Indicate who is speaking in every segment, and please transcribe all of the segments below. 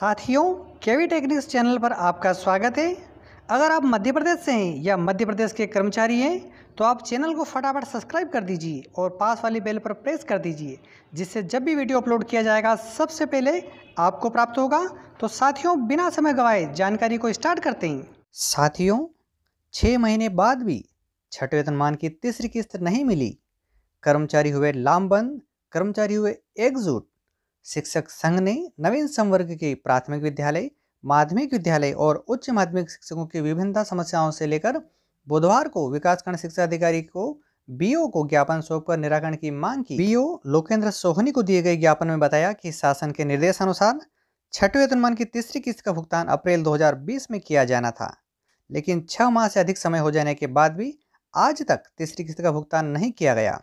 Speaker 1: साथियों केवी techniques channel पर आपका स्वागत है अगर आप मध्य प्रदेश से हैं या मध्य प्रदेश के कर्मचारी हैं तो आप चैनल को फटाफट सब्सक्राइब कर दीजिए और पास वाली बेल पर प्रेस कर दीजिए जिससे जब भी वीडियो अपलोड किया जाएगा सबसे पहले आपको प्राप्त होगा तो साथियों बिना समय गवाए जानकारी को स्टार्ट करते हैं साथियों छः महीने बाद भी छठ वेतनमान की तीसरी किस्त नहीं मिली कर्मचारी हुए लामबंद कर्मचारी हुए एकजुट शिक्षक संघ ने नवीन संवर्ग के प्राथमिक विद्यालय माध्यमिक विद्यालय और उच्च माध्यमिक शिक्षकों की विभिन्नता समस्याओं से लेकर बुधवार को विकासखंड शिक्षा अधिकारी को बीओ को ज्ञापन सौंपकर निराकरण की मांग की बीओ लोकेंद्र सोहनी को दिए गए ज्ञापन में बताया कि शासन के निर्देशानुसार छठे वेतनमान की तीसरी किस्त का भुगतान अप्रैल 2020 में किया जाना था लेकिन छह माह से अधिक समय हो जाने के बाद भी आज तक तीसरी किस्त का भुगतान नहीं किया गया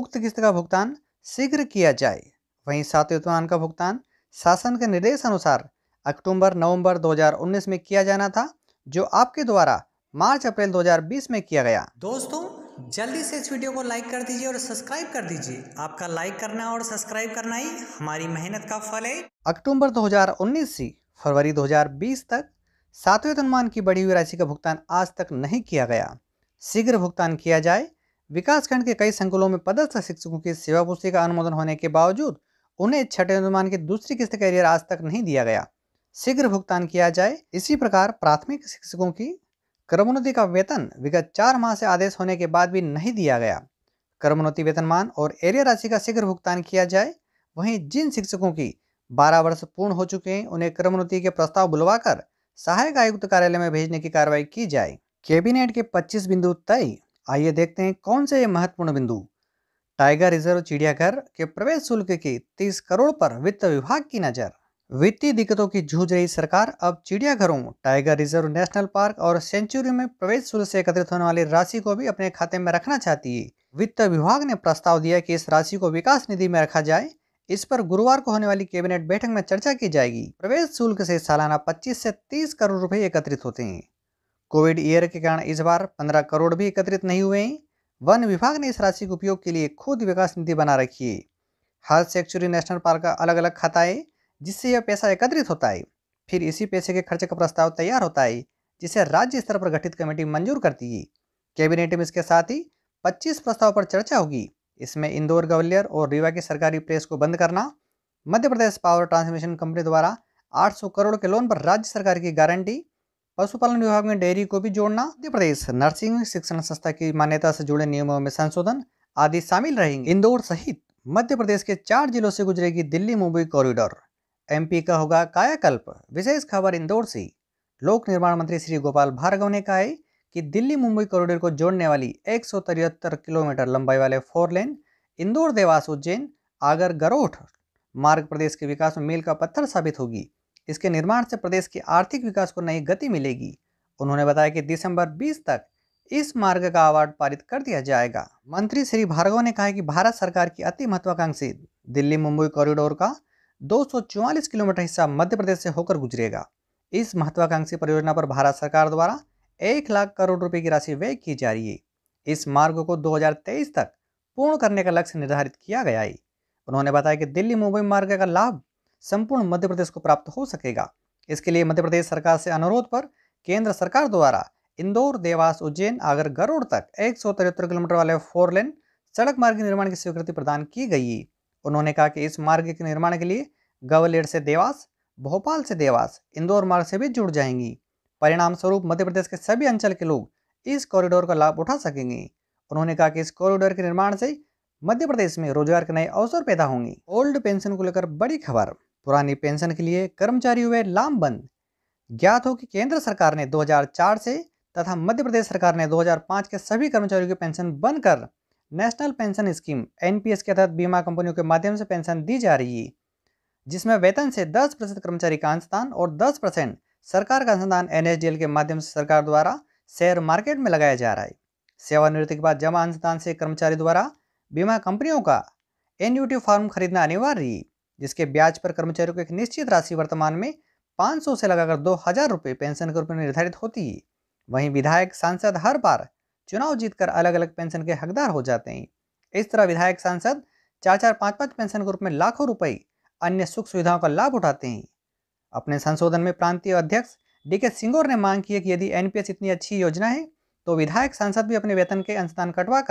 Speaker 1: उक्त किस्त का भुगतान शीघ्र किया जाए वहीं सातवें का भुगतान शासन के निर्देश अनुसार अक्टूबर नवंबर 2019 में किया जाना था जो आपके द्वारा मार्च अप्रैल 2020 में किया गया दोस्तों जल्दी से इस वीडियो को लाइक कर दीजिए और सब्सक्राइब कर दीजिए आपका लाइक करना और सब्सक्राइब करना ही हमारी मेहनत का फल है अक्टूबर 2019 से फरवरी 2020 तक सातवें अनुमान की बढ़ी हुई राशि का भुगतान आज तक नहीं किया गया शीघ्र भुगतान किया जाए विकासखंड के कई संकुलों में पदस्थ शिक्षकों की सेवा पुष्टि का अनुमोदन होने के बावजूद उन्हें छठे अनुमान की दूसरी किस्त का एरियर आज तक नहीं दिया गया शीघ्र भुगतान किया जाए इसी प्रकार प्राथमिक शिक्षकों की कर्मोन्नति का वेतन विगत चार माह से आदेश होने के बाद भी नहीं दिया गया कर्मोन्नति वेतनमान और एरियर राशि का शीघ्र भुगतान किया जाए वहीं जिन शिक्षकों की 12 वर्ष पूर्ण हो चुके हैं उन्हें क्रमोन्नति के प्रस्ताव बुलवाकर सहायक आयुक्त कार्यालय में भेजने की कार्रवाई की जाए कैबिनेट के पच्चीस बिंदु तय आइए देखते हैं कौन से ये महत्वपूर्ण बिंदु टाइगर रिजर्व चिड़ियाघर के प्रवेश शुल्क की तीस करोड़ पर वित्त विभाग की नजर वित्तीय दिक्कतों की जूझ रही सरकार अब चिड़ियाघरों टाइगर रिजर्व नेशनल पार्क और सेंचुरी में प्रवेश शुल्क से एकत्रित होने वाली राशि को भी अपने खाते में रखना चाहती है वित्त विभाग ने प्रस्ताव दिया कि इस राशि को विकास निधि में रखा जाए इस पर गुरुवार को होने वाली कैबिनेट बैठक में चर्चा की जाएगी प्रवेश शुल्क से सालाना 25 से 30 करोड़ रुपए एकत्रित होते हैं कोविड ईयर के कारण इस बार 15 करोड़ भी एकत्रित नहीं हुए हैं वन विभाग ने इस राशि के उपयोग के लिए खुद विकास नीति बना रखी है हर सेक्चुरी नेशनल पार्क का अलग अलग खाता है जिससे यह पैसा एकत्रित होता है फिर इसी पैसे के खर्चे का प्रस्ताव तैयार होता है जिसे राज्य स्तर पर गठित कमेटी मंजूर करती है कैबिनेट में इसके साथ ही 25 प्रस्ताव पर चर्चा होगी इसमें इंदौर ग्वालियर और रीवा की सरकारी प्रेस को बंद करना Madhya Pradesh power transmission company द्वारा 800 करोड़ के लोन पर राज्य सरकार की गारंटी पशुपालन विभाग में डेयरी को भी जोड़ना मध्य प्रदेश नर्सिंग शिक्षण संस्था की मान्यता से जुड़े नियमों में संशोधन आदि शामिल रहेंगे इंदौर सहित मध्य प्रदेश के चार जिलों से गुजरेगी दिल्ली मुंबई कॉरिडोर एमपी का होगा कायाकल्प विशेष खबर इंदौर से लोक निर्माण मंत्री श्री गोपाल भार्गव ने कहा है कि दिल्ली मुंबई कॉरिडोर को जोड़ने वाली एक किलोमीटर लंबाई वाले फोर लेन इंदौर देवास उज्जैन आगर गरोठ मार्ग प्रदेश के विकास में मील का पत्थर साबित होगी इसके निर्माण से प्रदेश के आर्थिक विकास को नई गति मिलेगी उन्होंने बताया कि दिसंबर 20 तक इस मार्ग का अवार्ड पारित कर दिया जाएगा मंत्री श्री भार्गव ने कहा कि भारत सरकार की अति महत्वाकांक्षी दिल्ली मुंबई कॉरिडोर का दो किलोमीटर हिस्सा मध्य प्रदेश से होकर गुजरेगा इस महत्वाकांक्षी परियोजना पर भारत सरकार द्वारा एक लाख करोड़ रुपए की राशि व्यय की जा रही है इस मार्ग को 2023 तक पूर्ण करने का लक्ष्य निर्धारित किया गया है उन्होंने बताया कि दिल्ली मुंबई मार्ग का लाभ संपूर्ण मध्य प्रदेश को प्राप्त हो सकेगा इसके लिए मध्य प्रदेश सरकार से अनुरोध पर केंद्र सरकार द्वारा इंदौर देवास उज्जैन आगर गरुड़ तक एक किलोमीटर वाले फोर लेन सड़क मार्ग निर्माण की स्वीकृति प्रदान की गई उन्होंने कहा कि इस मार्ग के निर्माण के लिए गवलेर से देवास भोपाल से देवास इंदौर मार्ग से भी जुड़ जाएंगी परिणाम स्वरूप मध्य प्रदेश के सभी अंचल के लोग इस कॉरिडोर का लाभ उठा सकेंगे उन्होंने कहा कि इस कॉरिडोर के निर्माण से मध्य प्रदेश में रोजगार के नए अवसर पैदा होंगे ओल्ड पेंशन को लेकर बड़ी खबर पुरानी पेंशन के लिए कर्मचारी हुए लामबंद ज्ञात हो कि केंद्र सरकार ने 2004 से तथा मध्य प्रदेश सरकार ने 2005 के सभी कर्मचारियों की पेंशन बंद कर नेशनल पेंशन स्कीम एनपीएस के तहत बीमा कंपनियों के माध्यम से पेंशन दी जा रही है जिसमें वेतन से 10 प्रतिशत कर्मचारी का अंशदान और 10 परसेंट सरकार का अंशदान एनएसडीएल के माध्यम से सरकार द्वारा शेयर मार्केट में लगाया जा रहा है सेवानिवृत्ति के बाद जमा अंशदान से कर्मचारी द्वारा बीमा कंपनियों का एनयूटी फॉर्म खरीदना अनिवार्य जिसके ब्याज पर कर्मचारियों को एक निश्चित राशि वर्तमान में 500 से लगाकर दो हजार रुपये पेंशन के रूप में निर्धारित होती है वहीं विधायक सांसद हर बार चुनाव जीतकर अलग अलग पेंशन के हकदार हो जाते हैं इस तरह विधायक सांसद चार चार पाँच पाँच पेंशन के रूप में लाखों रुपये अन्य सुख सुविधाओं का लाभ उठाते हैं अपने संशोधन में प्रांतीय अध्यक्ष डी के सिंगोर ने मांग की है कि यदि एनपीएस इतनी अच्छी योजना है तो विधायक सांसद भी अपने वेतन के अंशदान कटवा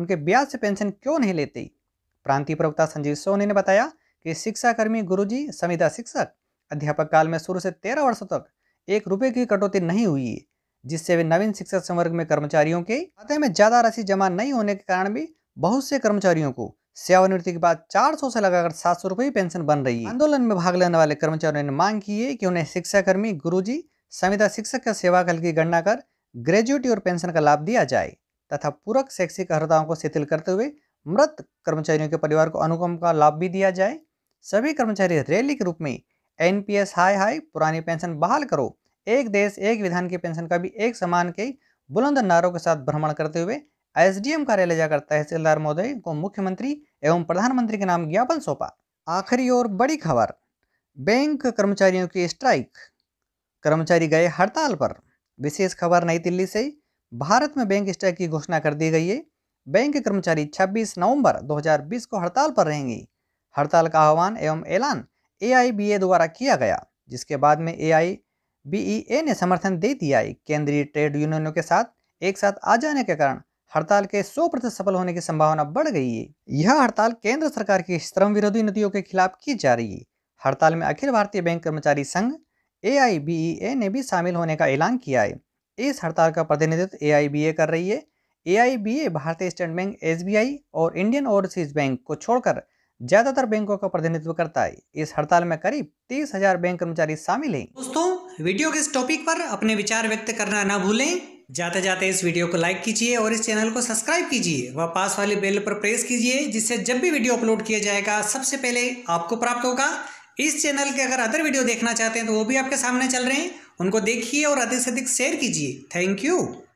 Speaker 1: उनके ब्याज से पेंशन क्यों नहीं लेते प्रांतीय प्रवक्ता संजीव सोनी ने बताया कि शिक्षाकर्मी गुरुजी संविदा शिक्षक अध्यापक काल में शुरू से तेरह वर्षों तक एक रुपये की कटौती नहीं हुई है जिससे वे नवीन शिक्षक संवर्ग में कर्मचारियों के खाते में ज़्यादा राशि जमा नहीं होने के कारण भी बहुत से कर्मचारियों को सेवानिवृत्ति के बाद 400 से लगाकर सात सौ रुपये पेंशन बन रही है आंदोलन में भाग लेने वाले कर्मचारियों ने मांग की है कि उन्हें शिक्षाकर्मी जी संविदा शिक्षक का कल की गणना कर ग्रेजुएटी और पेंशन का लाभ दिया जाए तथा पूरक शैक्षिक अर्हताओं को शिथिल करते हुए मृत कर्मचारियों के परिवार को अनुकम का लाभ भी दिया जाए सभी कर्मचारी रैली के रूप में एन पी एस हाई हाई पुरानी पेंशन बहाल करो एक देश एक विधान की पेंशन का भी एक समान के बुलंद नारों के साथ भ्रमण करते हुए एसडीएम कार्यालय जाकर तहसीलदार महोदय को मुख्यमंत्री एवं प्रधानमंत्री के नाम ज्ञापन सौंपा आखिरी और बड़ी खबर बैंक कर्मचारियों की स्ट्राइक कर्मचारी गए हड़ताल पर विशेष खबर नई दिल्ली से भारत में बैंक स्ट्राइक की घोषणा कर दी गई है बैंक कर्मचारी 26 नवंबर 2020 को हड़ताल पर रहेंगे हड़ताल का आह्वान एवं ऐलान ए द्वारा किया गया जिसके बाद में ए बीईए e ने समर्थन दे दिया है केंद्रीय ट्रेड यूनियनों के साथ एक साथ आ जाने के कारण हड़ताल के 100 प्रतिशत सफल होने की संभावना बढ़ गई है यह हड़ताल केंद्र सरकार की श्रम विरोधी नीतियों के खिलाफ की जा रही है हड़ताल में अखिल भारतीय बैंक कर्मचारी संघ ए e ने भी शामिल होने का ऐलान किया है इस हड़ताल का प्रतिनिधित्व ए कर रही है ए भारतीय स्टेट बैंक एस और इंडियन ओवरसीज बैंक को छोड़कर ज्यादातर बैंकों का प्रतिनिधित्व करता है इस हड़ताल में करीब तीस हजार बैंक कर्मचारी शामिल हैं। दोस्तों वीडियो के इस टॉपिक पर अपने विचार व्यक्त करना ना भूलें जाते जाते इस वीडियो को लाइक कीजिए और इस चैनल को सब्सक्राइब कीजिए व पास वाले बेल पर प्रेस कीजिए जिससे जब भी वीडियो अपलोड किया जाएगा सबसे पहले आपको प्राप्त होगा इस चैनल के अगर अदर वीडियो देखना चाहते हैं तो वो भी आपके सामने चल रहे हैं उनको देखिए और अधिक से अधिक शेयर कीजिए थैंक यू